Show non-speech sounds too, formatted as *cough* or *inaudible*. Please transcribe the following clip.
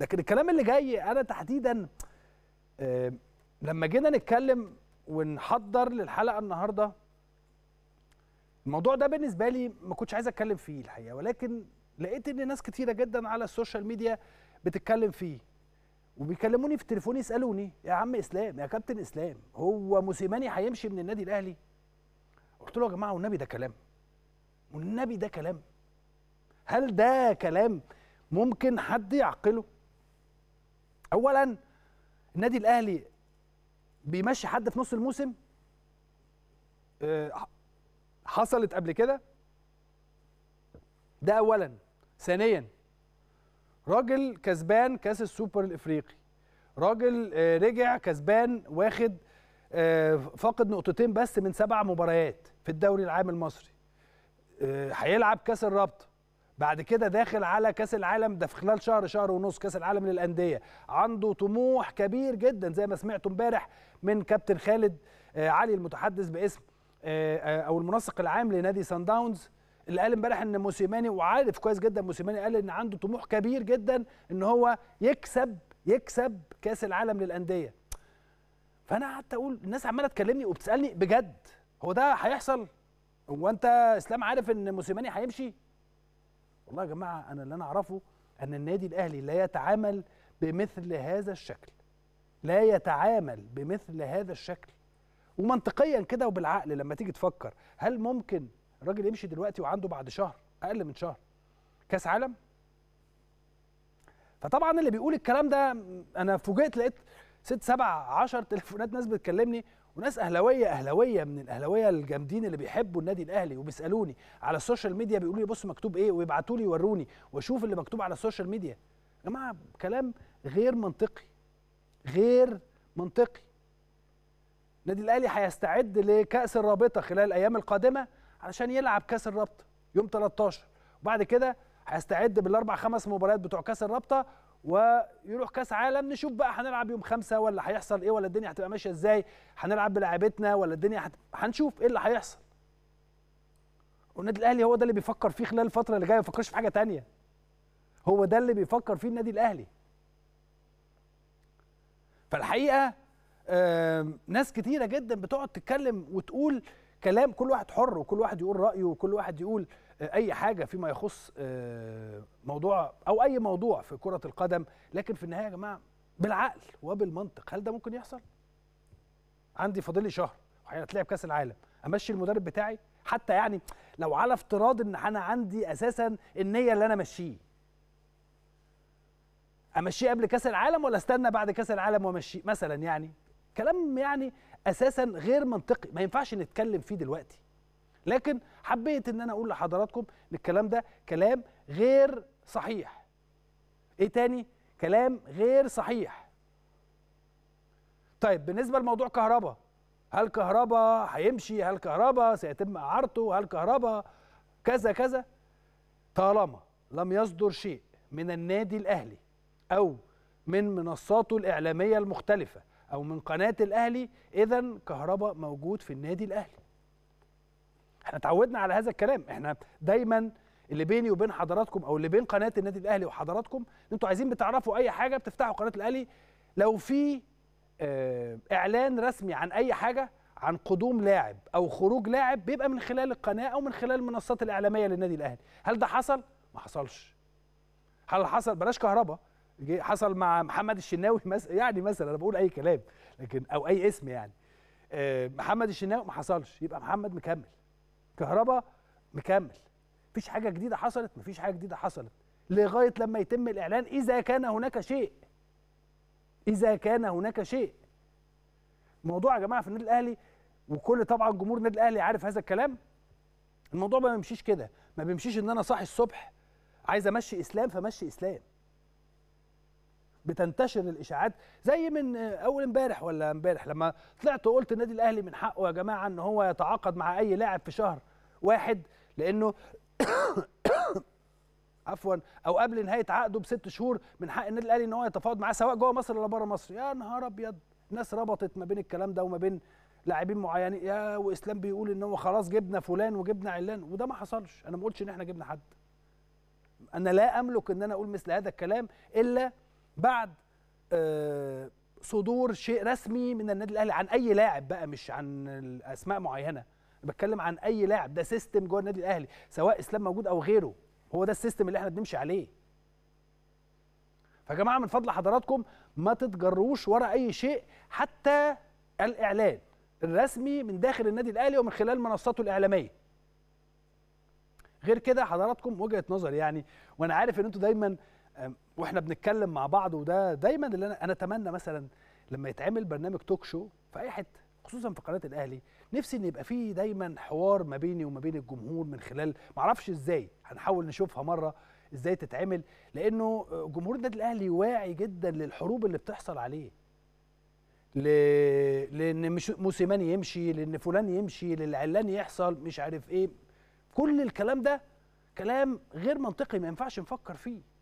لكن الكلام اللي جاي انا تحديدا آه، لما جينا نتكلم ونحضر للحلقه النهارده الموضوع ده بالنسبه لي ما كنتش عايز اتكلم فيه الحقيقه ولكن لقيت ان ناس كتيره جدا على السوشيال ميديا بتتكلم فيه وبيكلموني في التليفون يسالوني يا عم اسلام يا كابتن اسلام هو موسيماني هيمشي من النادي الاهلي قلت له يا جماعه والنبي ده كلام والنبي ده كلام هل ده كلام ممكن حد يعقله اولا النادي الاهلي بيمشي حد في نص الموسم آه، حصلت قبل كده ده اولا ثانيا راجل كسبان كاس السوبر الافريقي راجل آه، رجع كسبان واخد آه، فاقد نقطتين بس من سبع مباريات في الدوري العام المصري هيلعب كاس الرابطه بعد كده داخل على كاس العالم ده في خلال شهر شهر ونص كاس العالم للانديه عنده طموح كبير جدا زي ما سمعت امبارح من كابتن خالد آه، علي المتحدث باسم آه، آه، او المنسق العام لنادي سان داونز اللي قال امبارح ان موسيماني وعارف كويس جدا موسيماني قال ان عنده طموح كبير جدا ان هو يكسب يكسب كاس العالم للانديه فانا قعدت اقول الناس عماله تكلمني وبتسالني بجد هو ده هيحصل هو انت اسلام عارف ان موسيماني هيمشي والله يا جماعه انا اللي انا اعرفه ان النادي الاهلي لا يتعامل بمثل هذا الشكل لا يتعامل بمثل هذا الشكل ومنطقيا كده وبالعقل لما تيجي تفكر هل ممكن الراجل يمشي دلوقتي وعنده بعد شهر اقل من شهر كاس عالم فطبعا اللي بيقول الكلام ده انا فوجئت لقيت ست سبع عشر تليفونات ناس بتكلمني وناس اهلاويه اهلاويه من الاهلاويه الجامدين اللي بيحبوا النادي الاهلي وبيسالوني على السوشيال ميديا بيقولوا لي بص مكتوب ايه ويبعتوا لي يوروني واشوف اللي مكتوب على السوشيال ميديا يا جماعه كلام غير منطقي غير منطقي النادي الاهلي هيستعد لكاس الرابطه خلال الايام القادمه علشان يلعب كاس الرابطه يوم 13 وبعد كده هيستعد بالاربع خمس مباريات بتوع كاس الرابطه ويروح كاس عالم نشوف بقى هنلعب يوم خمسة ولا هيحصل ايه ولا الدنيا هتبقى ماشيه ازاي هنلعب بلاعيبتنا ولا الدنيا هت... هنشوف ايه اللي هيحصل والنادي الاهلي هو ده اللي بيفكر فيه خلال الفتره اللي جايه ما بيفكرش في حاجه تانية هو ده اللي بيفكر فيه النادي الاهلي فالحقيقه ناس كتيره جدا بتقعد تتكلم وتقول كلام كل واحد حر وكل واحد يقول رايه وكل واحد يقول آه، اي حاجه فيما يخص آه، موضوع او اي موضوع في كره القدم لكن في النهايه يا جماعه بالعقل وبالمنطق هل ده ممكن يحصل عندي فاضل لي شهر وهيتلعب كاس العالم امشي المدرب بتاعي حتى يعني لو على افتراض ان انا عندي اساسا النيه اللي انا امشيه امشيه قبل كاس العالم ولا استنى بعد كاس العالم وامشيه مثلا يعني كلام يعني اساسا غير منطقي ما ينفعش نتكلم فيه دلوقتي لكن حبيت ان انا اقول لحضراتكم ان الكلام ده كلام غير صحيح ايه تاني كلام غير صحيح طيب بالنسبه لموضوع كهرباء هل كهرباء هيمشي هل كهرباء سيتم اعارته هل كهرباء كذا كذا طالما لم يصدر شيء من النادي الاهلي او من منصاته الاعلاميه المختلفه او من قناه الاهلي اذا كهربا موجود في النادي الاهلي احنا اتعودنا على هذا الكلام احنا دايما اللي بيني وبين حضراتكم او اللي بين قناه النادي الاهلي وحضراتكم ان انتوا عايزين بتعرفوا اي حاجه بتفتحوا قناه الاهلي لو في آه، اعلان رسمي عن اي حاجه عن قدوم لاعب او خروج لاعب بيبقى من خلال القناه او من خلال المنصات الاعلاميه للنادي الاهلي هل ده حصل ما حصلش هل حصل بلاش كهرباء حصل مع محمد الشناوي مثلا يعني مثلا انا بقول اي كلام لكن او اي اسم يعني آه، محمد الشناوي ما حصلش يبقى محمد مكمل كهربا مكمل مفيش حاجه جديده حصلت مفيش حاجه جديده حصلت لغايه لما يتم الاعلان اذا كان هناك شيء اذا كان هناك شيء الموضوع يا جماعه في النادي الاهلي وكل طبعا جمهور النادي الاهلي عارف هذا الكلام الموضوع ما بيمشيش كده ما بيمشيش ان انا صاحي الصبح عايز امشي اسلام فمشي اسلام بتنتشر الاشاعات زي من اول امبارح ولا امبارح لما طلعت وقلت النادي الاهلي من حقه يا جماعه ان هو يتعاقد مع اي لاعب في شهر واحد لانه *coughs* عفوا او قبل نهايه عقده بست شهور من حق النادي الاهلي ان هو يتفاوض معاه سواء جوه مصر ولا بره مصر يا نهار ابيض الناس ربطت ما بين الكلام ده وما بين لاعبين معينين يا واسلام بيقول ان هو خلاص جبنا فلان وجبنا علان وده ما حصلش انا ما قلتش ان احنا جبنا حد انا لا املك ان انا اقول مثل هذا الكلام الا بعد آه، صدور شيء رسمي من النادي الاهلي عن اي لاعب بقى مش عن اسماء معينه بتكلم عن اي لاعب ده سيستم جوه النادي الاهلي سواء اسلام موجود او غيره هو ده السيستم اللي احنا بنمشي عليه فيا جماعه من فضل حضراتكم ما تتجروش ورا اي شيء حتى الاعلان الرسمي من داخل النادي الاهلي ومن خلال منصاته الاعلاميه غير كده حضراتكم وجهه نظر يعني وانا عارف ان انتوا دايما واحنا بنتكلم مع بعض وده دايما اللي انا انا اتمنى مثلا لما يتعمل برنامج توك شو في اي حته خصوصا في قناه الاهلي نفسي ان يبقى فيه دايما حوار ما بيني وما بين الجمهور من خلال معرفش ازاي هنحاول نشوفها مره ازاي تتعمل لانه جمهور النادي الاهلي واعي جدا للحروب اللي بتحصل عليه ل... لان مش موسيماني يمشي لان فلان يمشي للعلان يحصل مش عارف ايه كل الكلام ده كلام غير منطقي ما ينفعش نفكر فيه